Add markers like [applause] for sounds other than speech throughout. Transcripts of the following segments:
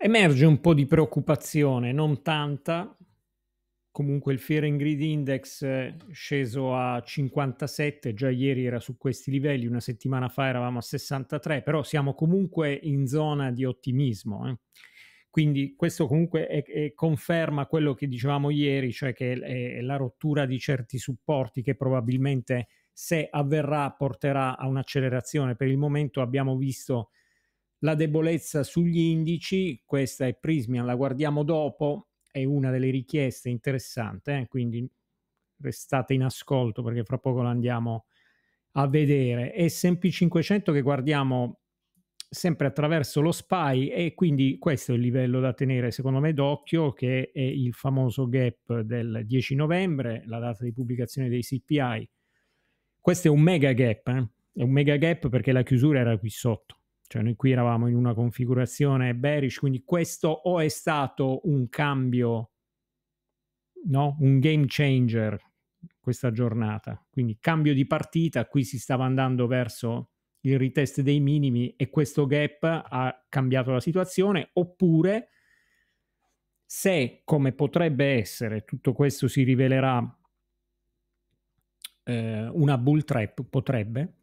Emerge un po' di preoccupazione, non tanta, comunque il Fear and Greed Index sceso a 57, già ieri era su questi livelli, una settimana fa eravamo a 63, però siamo comunque in zona di ottimismo. Eh. Quindi questo comunque è, è conferma quello che dicevamo ieri, cioè che è, è la rottura di certi supporti che probabilmente se avverrà porterà a un'accelerazione. Per il momento abbiamo visto la debolezza sugli indici, questa è Prismian, la guardiamo dopo, è una delle richieste interessante, eh? quindi restate in ascolto perché fra poco la andiamo a vedere. S&P 500 che guardiamo sempre attraverso lo SPY e quindi questo è il livello da tenere secondo me d'occhio che è il famoso gap del 10 novembre, la data di pubblicazione dei CPI. Questo è un mega gap, eh? è un mega gap perché la chiusura era qui sotto cioè noi qui eravamo in una configurazione bearish, quindi questo o è stato un cambio, no? un game changer questa giornata. Quindi cambio di partita, qui si stava andando verso il retest dei minimi e questo gap ha cambiato la situazione, oppure se, come potrebbe essere, tutto questo si rivelerà eh, una bull trap, potrebbe,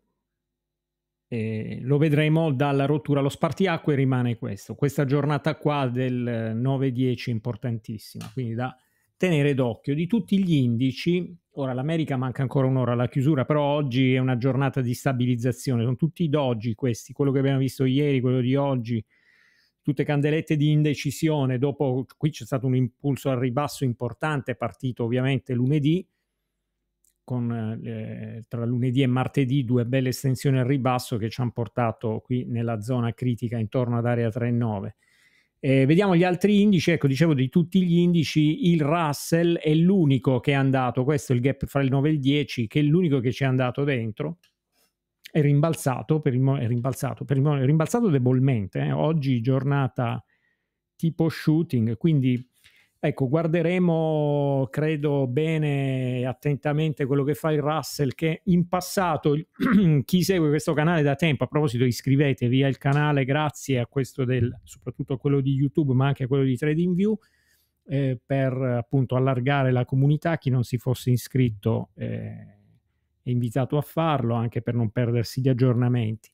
eh, lo vedremo dalla rottura allo spartiacque rimane questo. Questa giornata qua del 9-10 eh, importantissima, quindi da tenere d'occhio. Di tutti gli indici, ora l'America manca ancora un'ora alla chiusura, però oggi è una giornata di stabilizzazione, sono tutti i doggi questi, quello che abbiamo visto ieri, quello di oggi, tutte candelette di indecisione, dopo qui c'è stato un impulso al ribasso importante, partito ovviamente lunedì, con, eh, tra lunedì e martedì due belle estensioni al ribasso che ci hanno portato qui nella zona critica intorno ad area 3,9. Eh, vediamo gli altri indici, ecco dicevo di tutti gli indici il Russell è l'unico che è andato, questo è il gap fra il 9 e il 10, che è l'unico che ci è andato dentro, è rimbalzato, per il mo- è rimbalzato, per il mo- è rimbalzato debolmente, eh. oggi giornata tipo shooting, quindi Ecco, guarderemo, credo, bene, e attentamente quello che fa il Russell, che in passato, [clears throat] chi segue questo canale da tempo, a proposito iscrivetevi al canale, grazie a questo del, soprattutto a quello di YouTube, ma anche a quello di TradingView, eh, per appunto allargare la comunità, chi non si fosse iscritto eh, è invitato a farlo, anche per non perdersi gli aggiornamenti.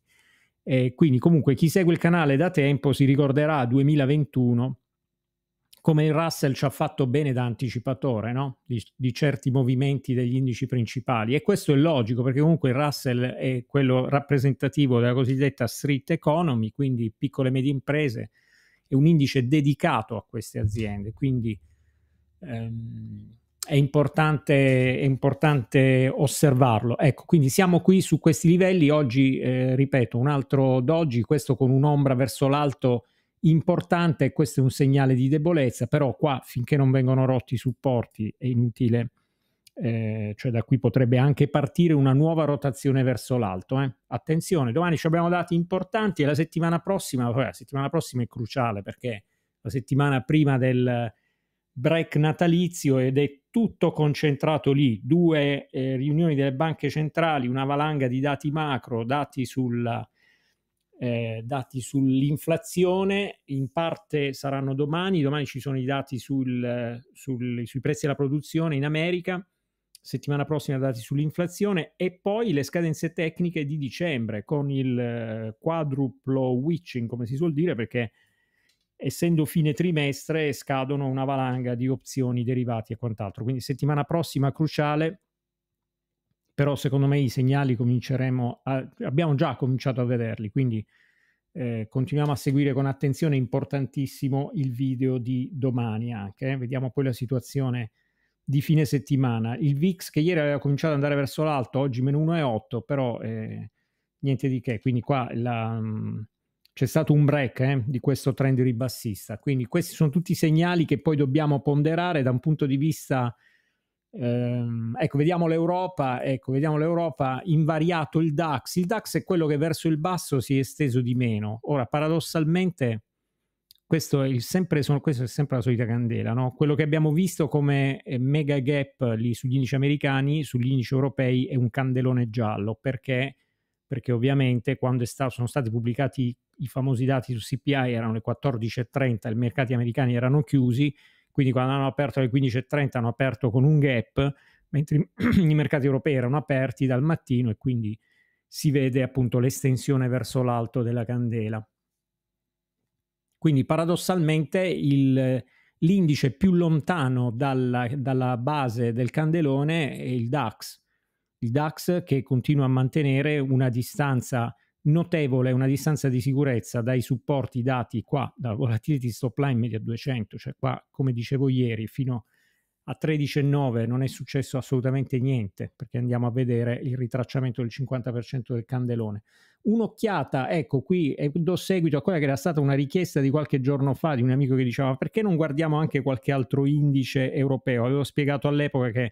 E quindi comunque chi segue il canale da tempo si ricorderà 2021 come il Russell ci ha fatto bene da anticipatore no? di, di, certi movimenti degli indici principali e questo è logico perché comunque il Russell è quello rappresentativo della cosiddetta street economy, quindi piccole e medie imprese, è un indice dedicato a queste aziende, quindi ehm, è, importante, è, importante, osservarlo. Ecco, quindi siamo qui su questi livelli, oggi eh, ripeto, un altro doggi, questo con un'ombra verso l'alto importante, questo è un segnale di debolezza, però qua finché non vengono rotti i supporti è inutile, eh, cioè da qui potrebbe anche partire una nuova rotazione verso l'alto. Eh. Attenzione, domani ci abbiamo dati importanti e la settimana prossima, la settimana prossima è cruciale perché la settimana prima del break natalizio ed è tutto concentrato lì, due eh, riunioni delle banche centrali, una valanga di dati macro, dati sulla eh, dati sull'inflazione, in parte saranno domani, domani ci sono i dati sul, sul, sui prezzi della produzione in America, settimana prossima dati sull'inflazione e poi le scadenze tecniche di dicembre con il eh, quadruplo witching, come si suol dire, perché essendo fine trimestre scadono una valanga di opzioni derivati e quant'altro. Quindi settimana prossima cruciale però secondo me i segnali cominceremo a, abbiamo già cominciato a vederli, quindi eh, continuiamo a seguire con attenzione, importantissimo il video di domani anche, eh. vediamo poi la situazione di fine settimana. Il VIX che ieri aveva cominciato ad andare verso l'alto, oggi meno 1,8, però eh, niente di che, quindi qua la, mh, mm, c'è stato un break eh, di questo trend ribassista, quindi questi sono tutti segnali che poi dobbiamo ponderare da un punto di vista Ehm, ecco, vediamo l'Europa, ecco, vediamo l'Europa invariato il DAX. Il DAX è quello che verso il basso si è esteso di meno. Ora, paradossalmente, questo è, sempre, sono, questo è sempre, la solita candela, no? Quello che abbiamo visto come eh, mega gap lì sugli indici americani, sugli indici europei è un candelone giallo, perché perché ovviamente quando sta, sono stati pubblicati i famosi dati su CPI erano le 14.30, i mercati americani erano chiusi quindi quando hanno aperto alle 15.30 hanno aperto con un gap, mentre [clears throat] i mercati europei erano aperti dal mattino e quindi si vede appunto l'estensione verso l'alto della candela. Quindi paradossalmente il, l'indice più lontano dalla, dalla, base del candelone è il DAX. Il DAX che continua a mantenere una distanza notevole una distanza di sicurezza dai supporti dati qua dal volatility stop line media 200, cioè qua come dicevo ieri fino a 13,9 non è successo assolutamente niente perché andiamo a vedere il ritracciamento del 50% del candelone. Un'occhiata, ecco qui e do seguito a quella che era stata una richiesta di qualche giorno fa di un amico che diceva perché non guardiamo anche qualche altro indice europeo? Avevo spiegato all'epoca che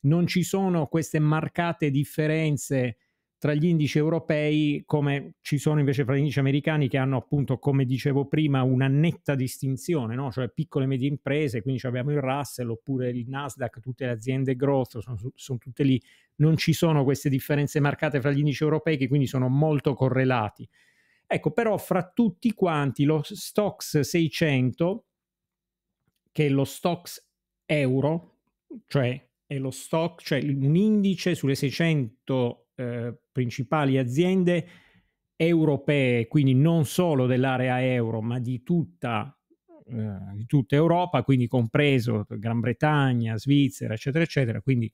non ci sono queste marcate differenze tra gli indici europei come ci sono invece fra gli indici americani che hanno appunto, come dicevo prima, una netta distinzione, no? cioè piccole e medie imprese, quindi abbiamo il Russell oppure il Nasdaq, tutte le aziende growth sono, sono tutte lì, non ci sono queste differenze marcate fra gli indici europei che quindi sono molto correlati. Ecco, però fra tutti quanti lo stocks 600, che è lo stocks euro, cioè è lo stock, cioè un indice sulle 600 eh, principali aziende europee, quindi non solo dell'area euro, ma di tutta, eh, di tutta Europa, quindi compreso Gran Bretagna, Svizzera, eccetera, eccetera. Quindi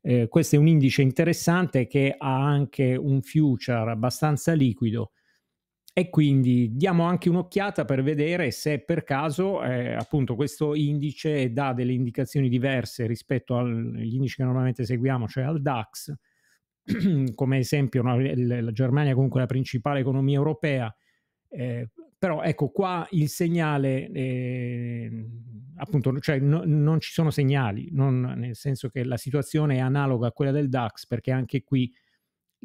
eh, questo è un indice interessante che ha anche un future abbastanza liquido e quindi diamo anche un'occhiata per vedere se per caso eh, appunto questo indice dà delle indicazioni diverse rispetto agli indici che normalmente seguiamo, cioè al DAX, [clears throat] come esempio no, la Germania è comunque la principale economia europea, eh, però ecco qua il segnale, eh, appunto, cioè no, non ci sono segnali, non, nel senso che la situazione è analoga a quella del DAX perché anche qui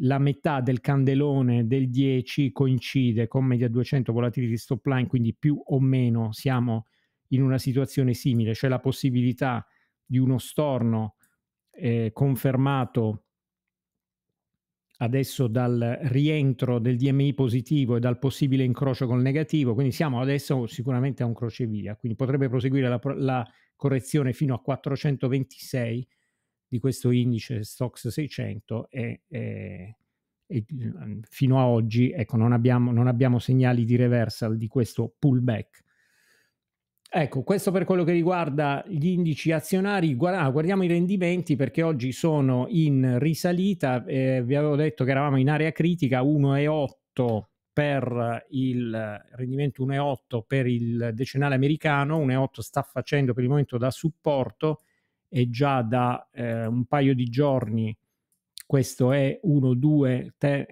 la metà del candelone del 10 coincide con media 200 volatility stop line, quindi più o meno siamo in una situazione simile, cioè la possibilità di uno storno eh, confermato adesso dal rientro del DMI positivo e dal possibile incrocio col negativo, quindi siamo adesso sicuramente a un crocevia, quindi potrebbe proseguire la, la correzione fino a 426 di questo indice Stox 600 e, e, e, mm, fino a oggi ecco, non, abbiamo, non abbiamo segnali di reversal di questo pullback. Ecco, questo per quello che riguarda gli indici azionari. Guarda, ah, guardiamo i rendimenti perché oggi sono in risalita. Eh, vi avevo detto che eravamo in area critica 1,8 per il rendimento 1,8 per il decennale americano, 1,8 sta facendo per il momento da supporto e già da eh, un paio di giorni questo è uno, due, te,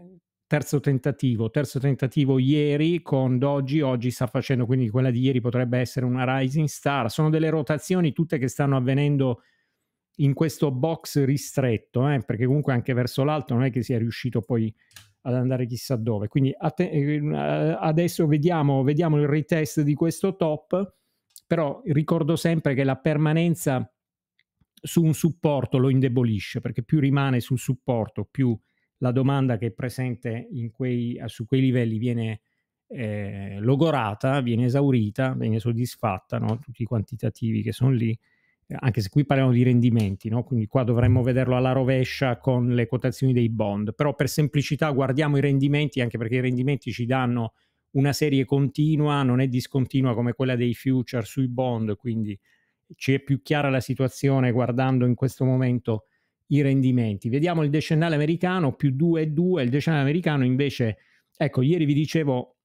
terzo tentativo, terzo tentativo ieri con Doji, oggi sta facendo quindi quella di ieri potrebbe essere una rising star, sono delle rotazioni tutte che stanno avvenendo in questo box ristretto, eh, perché comunque anche verso l'alto non è che sia riuscito poi ad andare chissà dove, quindi att- ehm, adesso vediamo, vediamo il retest di questo top, però ricordo sempre che la permanenza su un supporto lo indebolisce, perché più rimane sul supporto, più la domanda che è presente quei, su quei livelli viene eh, logorata, viene esaurita, viene soddisfatta, no? tutti i quantitativi che sono lì, anche se qui parliamo di rendimenti, no? quindi qua dovremmo vederlo alla rovescia con le quotazioni dei bond, però per semplicità guardiamo i rendimenti, anche perché i rendimenti ci danno una serie continua, non è discontinua come quella dei future sui bond, quindi ci è più chiara la situazione guardando in questo momento i rendimenti. Vediamo il decennale americano più 2,2, il decennale americano invece, ecco, ieri vi dicevo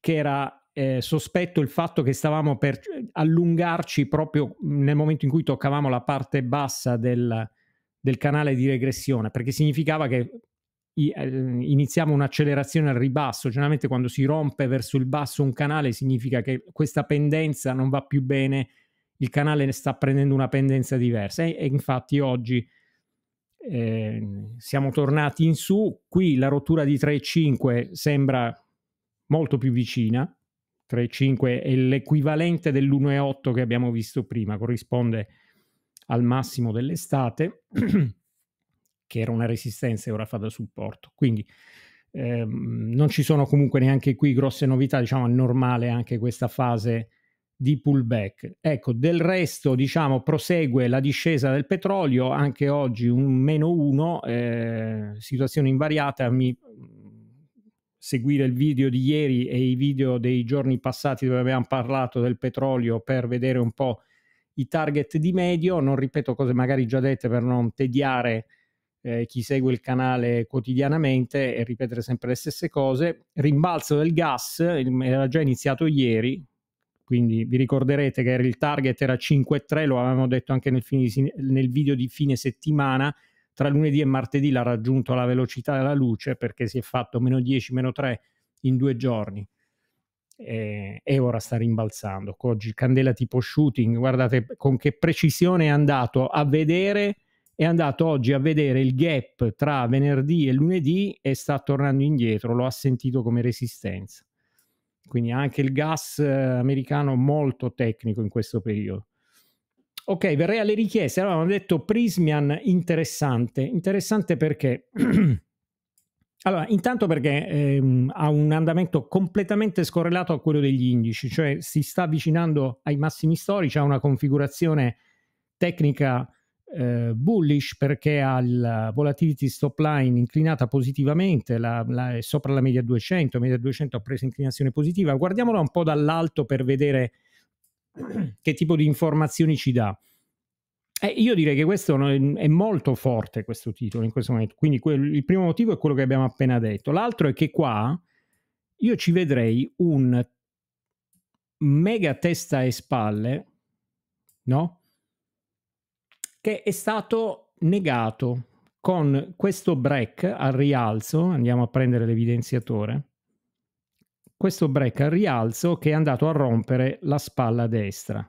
che era eh, sospetto il fatto che stavamo per eh, allungarci proprio nel momento in cui toccavamo la parte bassa del, del canale di regressione, perché significava che i, eh, iniziamo un'accelerazione al ribasso, generalmente quando si rompe verso il basso un canale significa che questa pendenza non va più bene il canale sta prendendo una pendenza diversa e, e infatti oggi eh, siamo tornati in su, qui la rottura di 3,5 sembra molto più vicina, 3,5 è l'equivalente dell'1,8 che abbiamo visto prima, corrisponde al massimo dell'estate, [clears throat] che era una resistenza e ora fa da supporto. Quindi ehm, non ci sono comunque neanche qui grosse novità, diciamo è normale anche questa fase di pullback. Ecco, del resto, diciamo, prosegue la discesa del petrolio, anche oggi un meno 1, eh, situazione invariata, mi seguire il video di ieri e i video dei giorni passati dove abbiamo parlato del petrolio per vedere un po' i target di medio, non ripeto cose magari già dette per non tediare eh, chi segue il canale quotidianamente e ripetere sempre le stesse cose. Rimbalzo del gas, il, era già iniziato ieri, quindi vi ricorderete che il target era 5,3, lo avevamo detto anche nel, fine, nel video di fine settimana, tra lunedì e martedì l'ha raggiunto la velocità della luce perché si è fatto meno 10, meno 3 in due giorni e, e ora sta rimbalzando. Oggi candela tipo shooting, guardate con che precisione è andato a vedere è andato oggi a vedere il gap tra venerdì e lunedì e sta tornando indietro, lo ha sentito come resistenza. Quindi anche il gas eh, americano molto tecnico in questo periodo. Ok, verrei alle richieste. Allora, hanno detto Prismian interessante. Interessante perché... [clears throat] allora, intanto perché ehm, ha un andamento completamente scorrelato a quello degli indici, cioè si sta avvicinando ai massimi storici, ha una configurazione tecnica eh, bullish perché ha la volatility stop line inclinata positivamente, la, la, è sopra la media 200, media 200 ha preso inclinazione positiva. Guardiamola un po' dall'alto per vedere [clears throat] che tipo di informazioni ci dà. Eh, io direi che questo è molto forte questo titolo in questo momento, quindi quel, il primo motivo è quello che abbiamo appena detto, l'altro è che qua io ci vedrei un mega testa e spalle, no? che è stato negato con questo break al rialzo, andiamo a prendere l'evidenziatore, questo break al rialzo che è andato a rompere la spalla destra.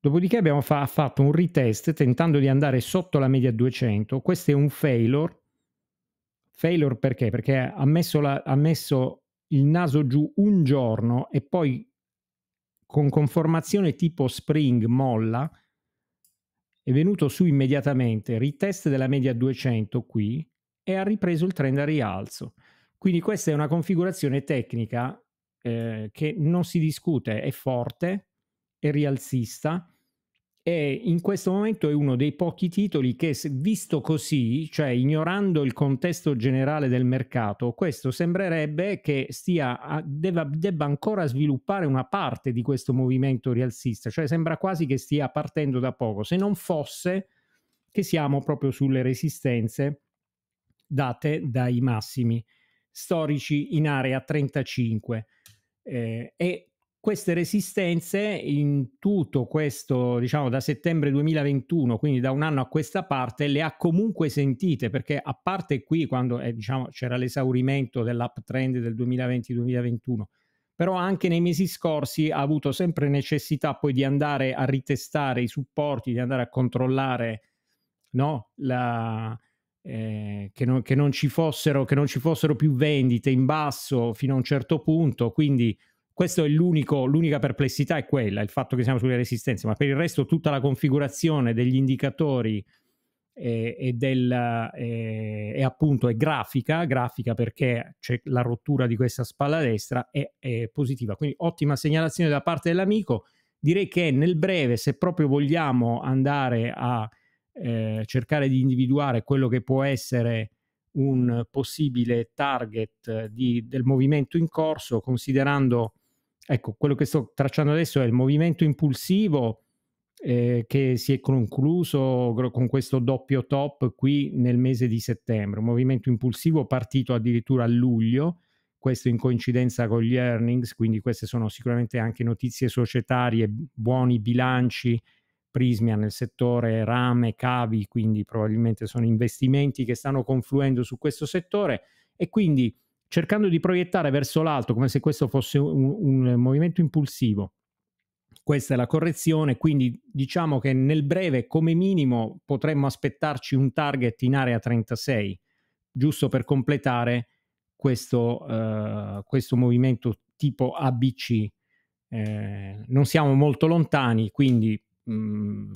Dopodiché abbiamo fa- fatto un retest tentando di andare sotto la media 200, questo è un failure, failure perché? Perché ha messo, la, ha messo il naso giù un giorno e poi con conformazione tipo spring molla, è venuto su immediatamente, ritest della media 200 qui e ha ripreso il trend a rialzo. Quindi questa è una configurazione tecnica eh, che non si discute, è forte, è rialzista e in questo momento è uno dei pochi titoli che, visto così, cioè ignorando il contesto generale del mercato, questo sembrerebbe che stia, debba, debba, ancora sviluppare una parte di questo movimento rialzista, cioè sembra quasi che stia partendo da poco, se non fosse che siamo proprio sulle resistenze date dai massimi storici in area 35. Eh, e queste resistenze in tutto questo, diciamo da settembre 2021, quindi da un anno a questa parte, le ha comunque sentite perché a parte qui quando eh, diciamo, c'era l'esaurimento dell'uptrend del 2020-2021, però anche nei mesi scorsi ha avuto sempre necessità poi di andare a ritestare i supporti, di andare a controllare no, la, eh, che, non, che, non fossero, che non ci fossero più vendite in basso fino a un certo punto, quindi questo è l'unica perplessità, è quella, il fatto che siamo sulle resistenze, ma per il resto tutta la configurazione degli indicatori e, eh, e, del, e, eh, e appunto è grafica, grafica perché c'è la rottura di questa spalla destra è, è positiva. Quindi ottima segnalazione da parte dell'amico. Direi che nel breve, se proprio vogliamo andare a eh, cercare di individuare quello che può essere un possibile target eh, di, del movimento in corso, considerando Ecco, quello che sto tracciando adesso è il movimento impulsivo eh, che si è concluso con questo doppio top qui nel mese di settembre, un movimento impulsivo partito addirittura a luglio, questo in coincidenza con gli earnings, quindi queste sono sicuramente anche notizie societarie, buoni bilanci, Prismia nel settore rame, cavi, quindi probabilmente sono investimenti che stanno confluendo su questo settore e quindi cercando di proiettare verso l'alto come se questo fosse un, un movimento impulsivo. Questa è la correzione, quindi diciamo che nel breve come minimo potremmo aspettarci un target in area 36, giusto per completare questo, uh, questo movimento tipo ABC. Eh, non siamo molto lontani, quindi mh, mm,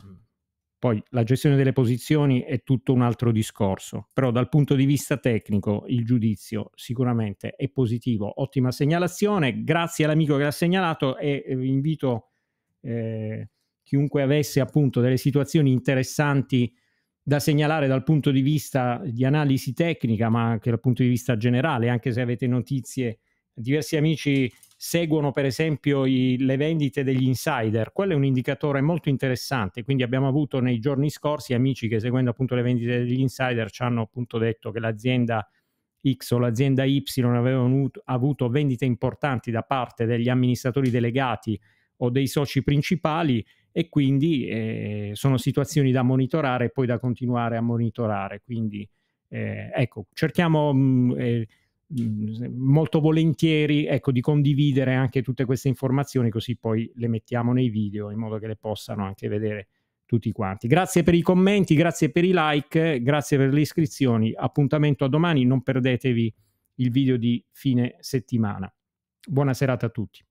poi la gestione delle posizioni è tutto un altro discorso, però dal punto di vista tecnico il giudizio sicuramente è positivo. Ottima segnalazione, grazie all'amico che l'ha segnalato e eh, vi invito eh, chiunque avesse appunto delle situazioni interessanti da segnalare dal punto di vista di analisi tecnica, ma anche dal punto di vista generale, anche se avete notizie, diversi amici seguono per esempio i, le vendite degli insider, quello è un indicatore molto interessante, quindi abbiamo avuto nei giorni scorsi amici che seguendo appunto le vendite degli insider ci hanno appunto detto che l'azienda X o l'azienda Y avevano avuto vendite importanti da parte degli amministratori delegati o dei soci principali e quindi eh, sono situazioni da monitorare e poi da continuare a monitorare. Quindi eh, ecco, cerchiamo mh, mm, eh, Mm, molto volentieri ecco, di condividere anche tutte queste informazioni così poi le mettiamo nei video in modo che le possano anche vedere tutti quanti. Grazie per i commenti, grazie per i like, grazie per le iscrizioni. Appuntamento a domani, non perdetevi il video di fine settimana. Buona serata a tutti.